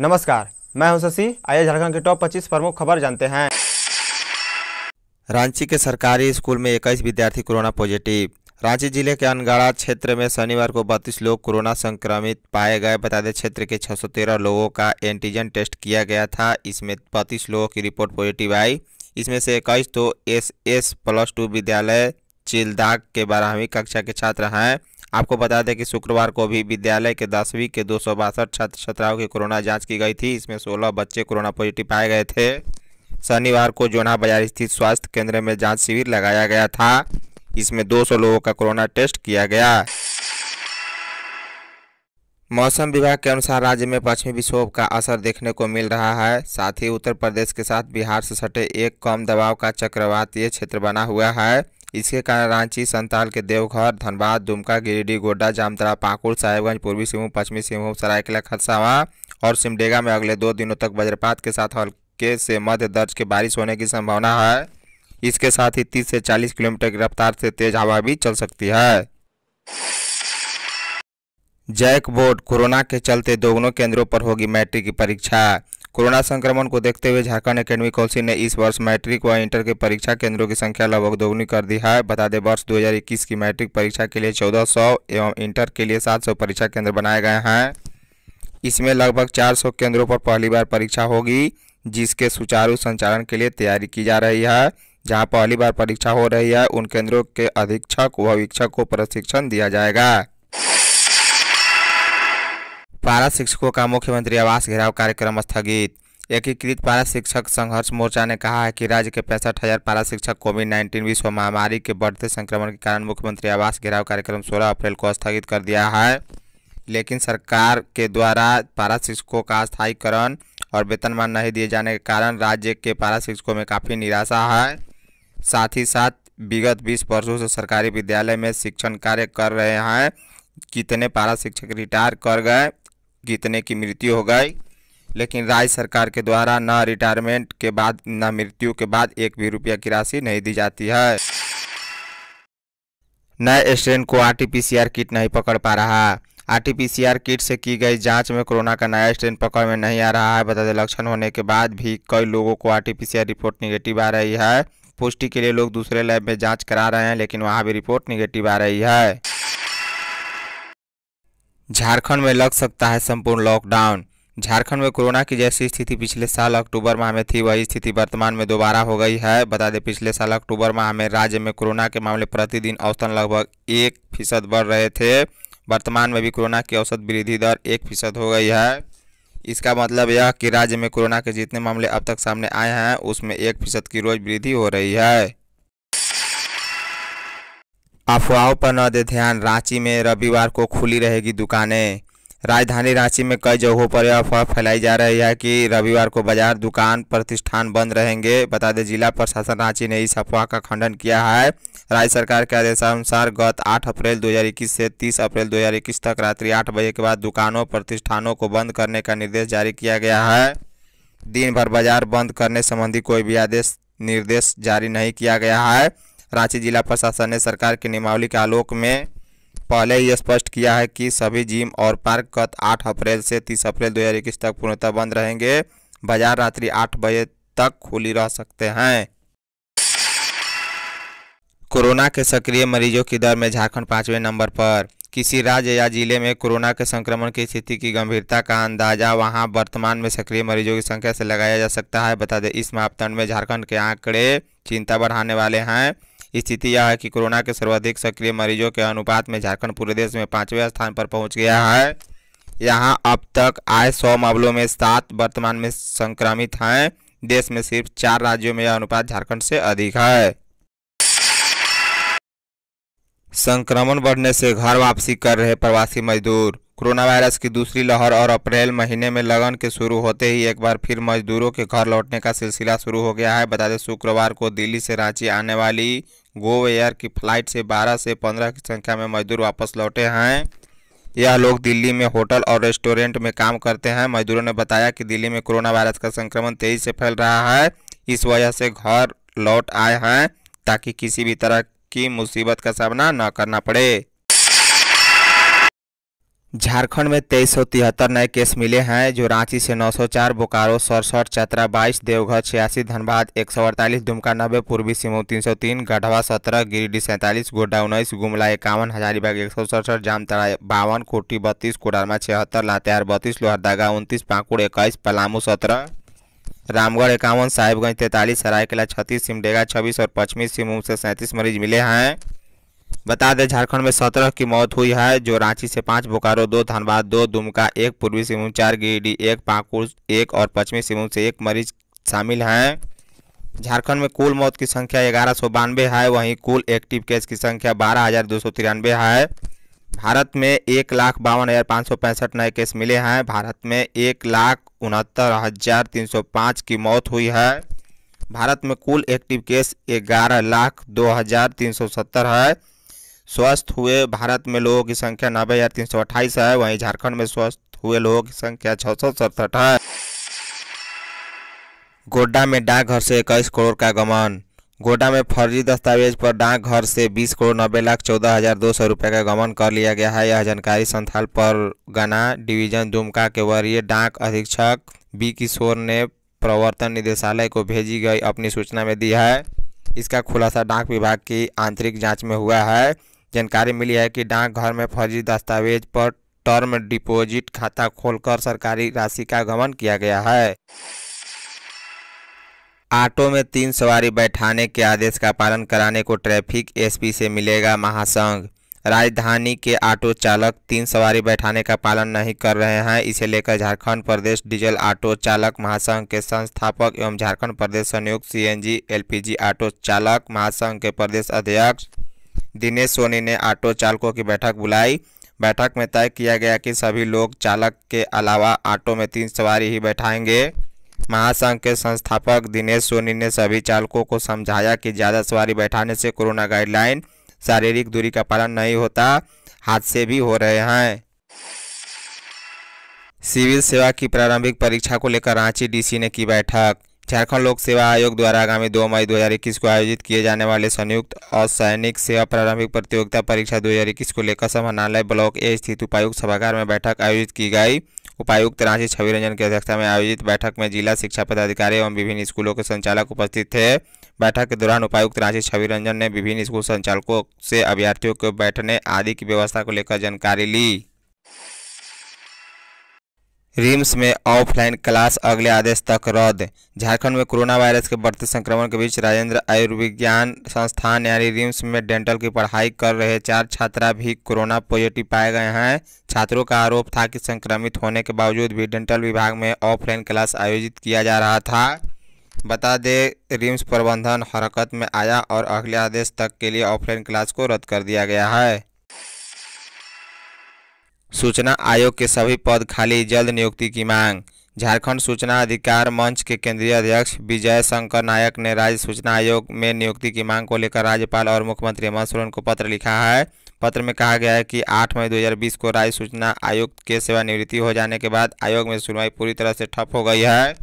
नमस्कार मैं हूं शशि आइए झारखंड के टॉप 25 प्रमुख खबर जानते हैं रांची के सरकारी स्कूल में इक्कीस विद्यार्थी कोरोना पॉजिटिव रांची जिले के अनगाड़ा क्षेत्र में शनिवार को बत्तीस लोग कोरोना संक्रमित पाए गए बता दें क्षेत्र के 613 लोगों का एंटीजन टेस्ट किया गया था इसमें बत्तीस लोगों की रिपोर्ट पॉजिटिव आई इसमें से इक्कीस तो एस एस प्लस टू विद्यालय चिलदाग के बारहवीं कक्षा के छात्र हैं आपको बता दें कि शुक्रवार को भी विद्यालय के दसवीं के दो छात्र छात्राओं की कोरोना जाँच की गई थी इसमें सोलह बच्चे कोरोना पॉजिटिव पाए गए थे शनिवार को जोना बाजार स्थित स्वास्थ्य केंद्र में जांच शिविर लगाया गया था इसमें 200 लोगों का कोरोना टेस्ट किया गया मौसम विभाग के अनुसार राज्य में पश्चिमी विक्षोभ का असर देखने को मिल रहा है साथ ही उत्तर प्रदेश के साथ बिहार से सटे एक कम दबाव का चक्रवातीय क्षेत्र बना हुआ है इसके कारण रांची संताल के देवघर धनबाद दुमका गिरिडीह गोड्डा जामतरा पाकुड़ साहेबगंज पूर्वी सिंहभूम पश्चिमी सिंहभूम सरायकला खरसावा और सिमडेगा में अगले दो दिनों तक वज्रपात के साथ हल्के से मध्य दर्ज के बारिश होने की संभावना है इसके साथ ही तीस से चालीस किलोमीटर की रफ्तार से तेज हवा भी चल सकती है जैक बोर्ड कोरोना के चलते दोगुनों केंद्रों पर होगी मैट्रिक की परीक्षा कोरोना संक्रमण को देखते हुए झारखंड एकेडमिक काउंसिल ने इस वर्ष मैट्रिक व इंटर के परीक्षा केंद्रों की संख्या लगभग दोगुनी कर दी है बता दें वर्ष 2021 की मैट्रिक परीक्षा के लिए 1400 एवं इंटर के लिए 700 परीक्षा केंद्र बनाए गए हैं इसमें लगभग 400 केंद्रों पर पहली बार परीक्षा होगी जिसके सुचारू संचालन के लिए तैयारी की जा रही है जहाँ पहली बार परीक्षा हो रही है उन केंद्रों के अधीक्षक व वीक्षक को प्रशिक्षण दिया जाएगा पारा शिक्षकों का मुख्यमंत्री आवास घेराव कार्यक्रम स्थगित एकीकृत पारा शिक्षक संघर्ष मोर्चा ने कहा है कि राज्य के पैंसठ हज़ार पारा शिक्षक कोविड नाइन्टीन विश्व महामारी के बढ़ते संक्रमण के कारण मुख्यमंत्री आवास घेराव कार्यक्रम 16 अप्रैल को स्थगित कर दिया है लेकिन सरकार के द्वारा पारा शिक्षकों का स्थायीकरण और वेतनमान नहीं दिए जाने के कारण राज्य के पारा शिक्षकों में काफ़ी निराशा है साथ ही साथ विगत बीस वर्षों से सरकारी विद्यालय में शिक्षण कार्य कर रहे हैं कितने पारा शिक्षक रिटायर कर गए कितने की मृत्यु हो गई लेकिन राज्य सरकार के द्वारा न रिटायरमेंट के बाद न मृत्यु के बाद एक भी रुपया की राशि नहीं दी जाती है नए स्ट्रेन को आरटीपीसीआर किट नहीं पकड़ पा रहा आरटीपीसीआर किट से की गई जांच में कोरोना का नया स्ट्रेन पकड़ में नहीं आ रहा है बता दें लक्षण होने के बाद भी कई लोगों को आरटीपीसीआर रिपोर्ट निगेटिव आ रही है पुष्टि के लिए लोग दूसरे लैब में जाँच करा रहे हैं लेकिन वहां भी रिपोर्ट निगेटिव आ रही है झारखंड में लग सकता है संपूर्ण लॉकडाउन झारखंड में कोरोना की जैसी स्थिति पिछले साल अक्टूबर माह में थी वही स्थिति वर्तमान में दोबारा हो गई है बता दें पिछले साल अक्टूबर माह में राज्य में कोरोना के मामले प्रतिदिन औसतन लगभग एक फीसद बढ़ रहे थे वर्तमान में भी कोरोना की औसत वृद्धि दर एक फीसद हो गई है इसका मतलब यह कि राज्य में कोरोना के जितने मामले अब तक सामने आए हैं उसमें एक फीसद की रोज वृद्धि हो रही है अफवाहों पर न दे ध्यान रांची में रविवार को खुली रहेगी दुकानें राजधानी रांची में कई जगहों पर यह अफवाह फैलाई जा रही है कि रविवार को बाजार दुकान प्रतिष्ठान बंद रहेंगे बता दें जिला प्रशासन रांची ने इस अफवाह का खंडन किया है राज्य सरकार के आदेशानुसार गत 8 अप्रैल 2021 से 30 अप्रैल 2021 तक रात्रि आठ बजे के बाद दुकानों प्रतिष्ठानों को बंद करने का निर्देश जारी किया गया है दिन भर बाजार बंद करने संबंधी कोई भी आदेश निर्देश जारी नहीं किया गया है रांची जिला प्रशासन ने सरकार की नियमावली के आलोक में पहले ही स्पष्ट किया है कि सभी जिम और पार्क गत आठ अप्रैल से तीस अप्रैल दो तक पूर्णतः बंद रहेंगे बाजार रात्रि आठ बजे तक खुली रह सकते हैं कोरोना के सक्रिय मरीजों की दर में झारखंड पाँचवें नंबर पर किसी राज्य या जिले में कोरोना के संक्रमण की स्थिति की गंभीरता का अंदाजा वहां वर्तमान में सक्रिय मरीजों की संख्या से लगाया जा सकता है बता दें इस मापदंड में झारखंड के आंकड़े चिंता बढ़ाने वाले हैं स्थिति यह है कि कोरोना के सर्वाधिक सक्रिय मरीजों के अनुपात में झारखंड पूरे देश में पाँचवें स्थान पर पहुँच गया है यहाँ अब तक आए सौ मामलों में सात वर्तमान में संक्रमित हैं देश में सिर्फ चार राज्यों में यह अनुपात झारखंड से अधिक है संक्रमण बढ़ने से घर वापसी कर रहे प्रवासी मजदूर कोरोना वायरस की दूसरी लहर और अप्रैल महीने में लगन के शुरू होते ही एक बार फिर मजदूरों के घर लौटने का सिलसिला शुरू हो गया है बता दें शुक्रवार को दिल्ली से रांची आने वाली गो एयर की फ्लाइट से 12 से 15 की संख्या में मजदूर वापस लौटे हैं यह लोग दिल्ली में होटल और रेस्टोरेंट में काम करते हैं मजदूरों ने बताया कि दिल्ली में कोरोना वायरस का संक्रमण तेजी से फैल रहा है इस वजह से घर लौट आए हैं ताकि किसी भी तरह की मुसीबत का सामना न करना पड़े झारखंड में तेईस सौ तिहत्तर नए केस मिले हैं जो रांची से 904, बोकारो सड़सठ चतरा बाईस देवघर छियासी धनबाद एक सौ अड़तालीस दुमका नब्बे पूर्वी सिंहभूम 303, गढ़वा 17, गिरिडीह सैंतालीस गोड्डा उन्नीस गुमला इक्यावन हजारीबाग एक सौ सड़सठ जामतरा बावन कोटी बत्तीस कोडरमा छिहत्तर लातेहार बत्तीस लोहरदागा उनतीस पाकुड़ इक्कीस पलामू सत्रह रामगढ़ इक्यावन साहिबगंज तैंतालीस सरायकला छत्तीस सिमडेगा छब्बीस और पश्चिमी सिंहभूम से सैंतीस मरीज मिले हैं बता दें झारखंड में सत्रह की मौत हुई है जो रांची से पाँच बोकारो दो धनबाद दो दुमका एक पूर्वी सिंहभूम चार गिरिडीह एक पाकुड़ एक और पश्चिमी सिंहभूम से एक मरीज शामिल हैं झारखंड में कुल मौत की संख्या ग्यारह सौ बानवे है वहीं कुल एक्टिव केस की संख्या बारह हज़ार दो सौ तिरानवे है भारत में एक लाख बावन हज़ार पाँच सौ पैंसठ नए केस मिले हैं भारत में एक लाख उनहत्तर हज़ार तीन सौ पाँच की मौत हुई है भारत में कुल एक्टिव केस ग्यारह लाख दो हज़ार तीन सौ सत्तर है स्वस्थ हुए भारत में लोगों की संख्या नब्बे हज़ार तीन सौ अट्ठाईस है वहीं झारखंड में स्वस्थ हुए लोगों की संख्या छः सौ सड़सठ है गोड्डा में डाकघर से इक्कीस करोड़ का गमन गोड्डा में फर्जी दस्तावेज पर डाकघर से 20 करोड़ नब्बे लाख चौदह हज़ार दो सौ रुपये का गमन कर लिया गया है यह जानकारी संथाल परगना डिवीजन दुमका के वरीय डाक अधीक्षक बी किशोर ने प्रवर्तन निदेशालय को भेजी गई अपनी सूचना में दी है इसका खुलासा डाक विभाग की आंतरिक जांच में हुआ है जानकारी मिली है कि डाकघर में फर्जी दस्तावेज पर टर्म डिपॉजिट खाता खोलकर सरकारी राशि का गमन किया गया है ऑटो में तीन सवारी बैठाने के आदेश का पालन कराने को ट्रैफिक एसपी से मिलेगा महासंघ राजधानी के ऑटो चालक तीन सवारी बैठाने का पालन नहीं कर रहे हैं इसे लेकर झारखंड प्रदेश डीजल ऑटो चालक महासंघ के संस्थापक एवं झारखंड प्रदेश संयुक्त सीएनजी एलपीजी ऑटो चालक महासंघ के प्रदेश अध्यक्ष दिनेश सोनी ने ऑटो चालकों की बैठक बुलाई बैठक में तय किया गया कि सभी लोग चालक के अलावा ऑटो में तीन सवारी ही बैठाएंगे महासंघ के संस्थापक दिनेश सोनी ने सभी चालकों को समझाया कि ज़्यादा सवारी बैठाने से कोरोना गाइडलाइन शारीरिक दूरी का पालन नहीं होता हादसे भी हो रहे हैं सिविल सेवा की प्रारंभिक परीक्षा को लेकर रांची डीसी ने की बैठक झारखंड लोक सेवा आयोग द्वारा आगामी 2 मई 2021 को आयोजित किए जाने वाले संयुक्त असैनिक सेवा प्रारंभिक प्रतियोगिता परीक्षा 2021 को लेकर समानालय ब्लॉक ए स्थित उपायुक्त सभागार में बैठक आयोजित की गई उपायुक्त रांची छवि रंजन की अध्यक्षता में आयोजित बैठक में जिला शिक्षा पदाधिकारी एवं विभिन्न स्कूलों के संचालक उपस्थित थे बैठक के दौरान उपायुक्त रांची छवि रंजन ने विभिन्न स्कूल संचालकों से अभ्यर्थियों के बैठने आदि की व्यवस्था को लेकर जानकारी ली रिम्स में ऑफलाइन क्लास अगले आदेश तक रद्द झारखंड में कोरोना वायरस के बढ़ते संक्रमण के बीच राजेंद्र आयुर्विज्ञान संस्थान यानी रिम्स में डेंटल की पढ़ाई कर रहे चार छात्रा भी कोरोना पॉजिटिव पाए गए हैं छात्रों का आरोप था कि संक्रमित होने के बावजूद भी डेंटल विभाग में ऑफलाइन क्लास आयोजित किया जा रहा था बता दें रिम्स प्रबंधन हरकत में आया और अगले आदेश तक के लिए ऑफलाइन क्लास को रद्द कर दिया गया है सूचना आयोग के सभी पद खाली जल्द नियुक्ति की मांग झारखंड सूचना अधिकार मंच के केंद्रीय अध्यक्ष विजय शंकर नायक ने राज्य सूचना आयोग में नियुक्ति की मांग को लेकर राज्यपाल और मुख्यमंत्री हेमंत सोरेन को पत्र लिखा है पत्र में कहा गया है कि 8 मई 2020 को राज्य सूचना आयोग के सेवानिवृत्ति हो जाने के बाद आयोग में सुनवाई पूरी तरह से ठप हो गई है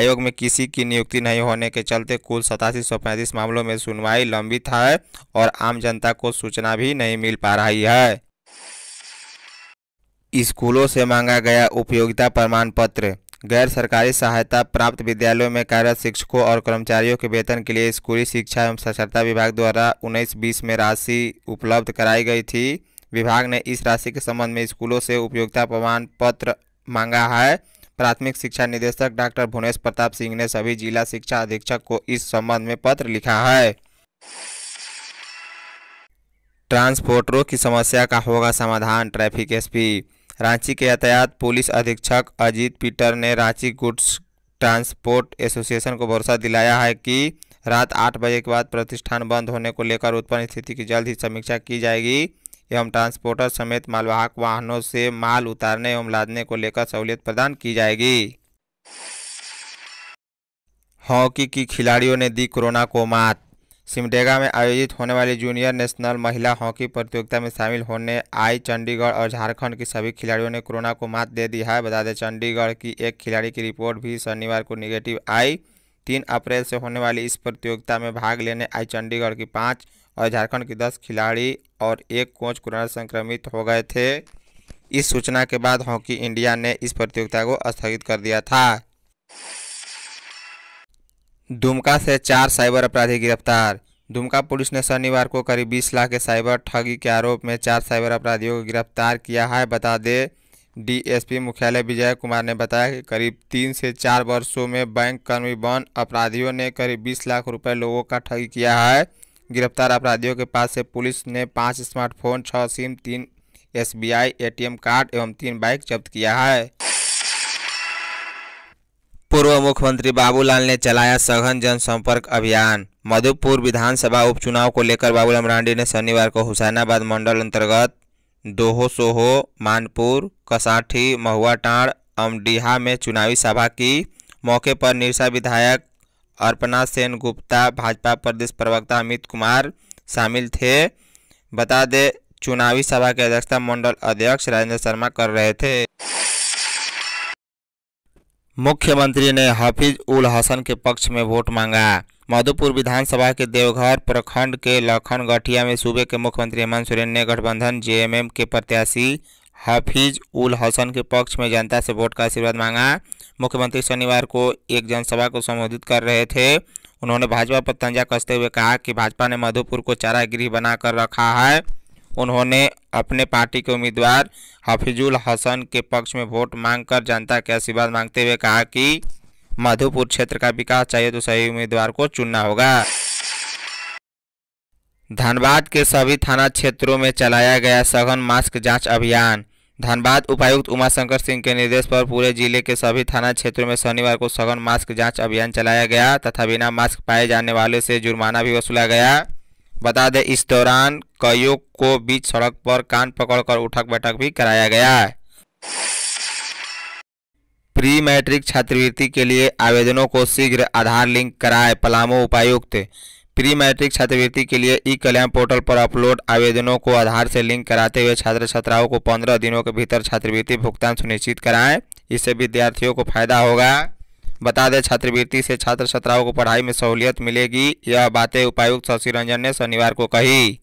आयोग में किसी की नियुक्ति नहीं होने के चलते कुल सतासी सौ पैंतीस मामलों में सुनवाई लंबित है और आम जनता को सूचना भी नहीं मिल पा रही है स्कूलों से मांगा गया उपयोगिता प्रमाण पत्र गैर सरकारी सहायता प्राप्त विद्यालयों में कार्यरत शिक्षकों और कर्मचारियों के वेतन के लिए स्कूली शिक्षा एवं साक्षरता विभाग द्वारा उन्नीस बीस में राशि उपलब्ध कराई गई थी विभाग ने इस राशि के संबंध में स्कूलों से उपयोगिता प्रमाण पत्र मांगा है प्राथमिक शिक्षा निदेशक डॉक्टर भुवनेश प्रताप सिंह ने सभी जिला शिक्षा अधीक्षक को इस संबंध में पत्र लिखा है ट्रांसपोर्टरों की समस्या का होगा समाधान ट्रैफिक एसपी रांची के यातायात पुलिस अधीक्षक अजीत पीटर ने रांची गुड्स ट्रांसपोर्ट एसोसिएशन को भरोसा दिलाया है कि रात आठ बजे के बाद प्रतिष्ठान बंद होने को लेकर उत्पन्न स्थिति की जल्द ही समीक्षा की जाएगी एवं ट्रांसपोर्टर समेत मालवाहक वाहनों से माल उतारने एवं लादने को लेकर सहूलियत प्रदान की जाएगी हॉकी की खिलाड़ियों ने दी कोरोना को मात सिमडेगा में आयोजित होने वाली जूनियर नेशनल महिला हॉकी प्रतियोगिता में शामिल होने आई चंडीगढ़ और झारखंड की सभी खिलाड़ियों ने कोरोना को मात दे दी है बता दें चंडीगढ़ की एक खिलाड़ी की रिपोर्ट भी शनिवार को निगेटिव आई तीन अप्रैल से होने वाली इस प्रतियोगिता में भाग लेने आई चंडीगढ़ की पाँच और झारखंड की दस खिलाड़ी और एक कोच कोरोना संक्रमित हो गए थे इस सूचना के बाद हॉकी इंडिया ने इस प्रतियोगिता को स्थगित कर दिया था दुमका से चार साइबर अपराधी गिरफ्तार दुमका पुलिस ने शनिवार को करीब 20 लाख के साइबर ठगी के आरोप में चार साइबर अपराधियों को गिरफ्तार किया है बता दें डीएसपी मुख्यालय विजय कुमार ने बताया कि करीब तीन से चार वर्षों में बैंक कर्मी बन अपराधियों ने करीब 20 लाख रुपए लोगों का ठगी किया है गिरफ्तार अपराधियों के पास से पुलिस ने पाँच स्मार्टफोन छः सिम तीन एस एटीएम कार्ड एवं तीन बाइक जब्त किया है पूर्व मुख्यमंत्री बाबूलाल ने चलाया सघन जनसंपर्क अभियान मधुपुर विधानसभा उपचुनाव को लेकर बाबूलाल मरांडी ने शनिवार को हुसैनाबाद मंडल अंतर्गत दोहो सोहो मानपुर कसाठी महुआटाड़ अमडीहा में चुनावी सभा की मौके पर निरसा विधायक अर्पणा सेन गुप्ता भाजपा प्रदेश प्रवक्ता अमित कुमार शामिल थे बता दें चुनावी सभा की अध्यक्षता मंडल अध्यक्ष राजेंद्र शर्मा कर रहे थे मुख्यमंत्री ने हाफिज उल हसन के पक्ष में वोट मांगा मधुपुर विधानसभा के देवघर प्रखंड के लखन गठिया में सूबे के मुख्यमंत्री हेमंत सोरेन ने गठबंधन जेएमएम के प्रत्याशी हाफिज उल हसन के पक्ष में जनता से वोट का आशीर्वाद मांगा मुख्यमंत्री शनिवार को एक जनसभा को संबोधित कर रहे थे उन्होंने भाजपा पर तंजा कसते हुए कहा कि भाजपा ने मधुपुर को चारा गृह बनाकर रखा है उन्होंने अपने पार्टी के उम्मीदवार हफिजुल हसन के पक्ष में वोट मांगकर जनता के आशीर्वाद मांगते हुए कहा कि मधुपुर क्षेत्र का विकास चाहिए तो सही उम्मीदवार को चुनना होगा धनबाद के सभी थाना क्षेत्रों में चलाया गया सघन मास्क जांच अभियान धनबाद उपायुक्त उमाशंकर सिंह के निर्देश पर पूरे जिले के सभी थाना क्षेत्रों में शनिवार को सघन मास्क जांच अभियान चलाया गया तथा बिना मास्क पाए जाने वाले से जुर्माना भी वसूला गया बता दें इस दौरान कईयों को बीच सड़क पर कान पकड़कर उठक बैठक भी कराया गया प्री मैट्रिक छात्रवृत्ति के लिए आवेदनों को शीघ्र आधार लिंक कराए पलामू उपायुक्त प्री मैट्रिक छात्रवृत्ति के लिए ई कल्याण पोर्टल पर अपलोड आवेदनों को आधार से लिंक कराते हुए छात्र छात्राओं को पंद्रह दिनों के भीतर छात्रवृत्ति भुगतान सुनिश्चित कराएं इससे विद्यार्थियों को फायदा होगा बता दें छात्रवृत्ति से छात्र छात्राओं को पढ़ाई में सहूलियत मिलेगी यह बातें उपायुक्त शशि रंजन ने शनिवार को कही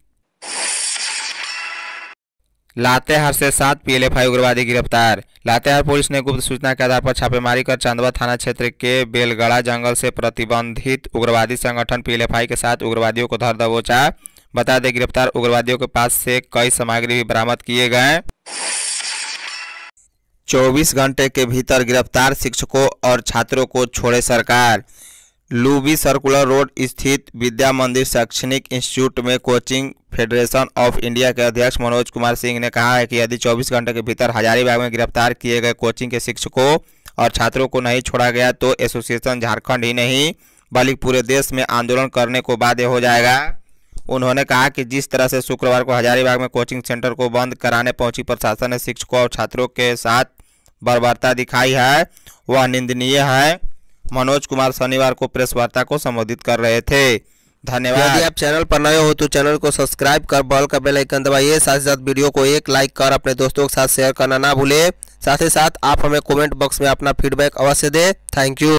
लातेहार से सात पीएलएफआई उग्रवादी गिरफ्तार लातेहार पुलिस ने गुप्त सूचना के आधार पर छापेमारी कर चांदवा थाना क्षेत्र के बेलगड़ा जंगल से प्रतिबंधित उग्रवादी संगठन पीएलएफआई के साथ उग्रवादियों को धर दबोचा बता दें गिरफ्तार उग्रवादियों के पास से कई सामग्री भी बरामद किए गए 24 घंटे के भीतर गिरफ्तार शिक्षकों और छात्रों को छोड़े सरकार लूबी सर्कुलर रोड स्थित विद्या मंदिर शैक्षणिक इंस्टीट्यूट में कोचिंग फेडरेशन ऑफ इंडिया के अध्यक्ष मनोज कुमार सिंह ने कहा है कि यदि 24 घंटे के भीतर हजारीबाग में गिरफ्तार किए गए कोचिंग के शिक्षकों और छात्रों को नहीं छोड़ा गया तो एसोसिएशन झारखंड ही नहीं बल्कि पूरे देश में आंदोलन करने को बाध्य हो जाएगा उन्होंने कहा कि जिस तरह से शुक्रवार को हजारीबाग में कोचिंग सेंटर को बंद कराने पहुंची प्रशासन ने शिक्षकों और छात्रों के साथ बर्बरता दिखाई है वह निंदनीय है मनोज कुमार शनिवार को प्रेस वार्ता को संबोधित कर रहे थे धन्यवाद यदि आप चैनल पर नए हो तो चैनल को सब्सक्राइब कर बॉल का बेल आइकन दबाइए साथ ही साथ वीडियो को एक लाइक कर अपने दोस्तों के साथ शेयर करना ना भूले साथ ही साथ आप हमें कमेंट बॉक्स में अपना फीडबैक अवश्य दें थैंक यू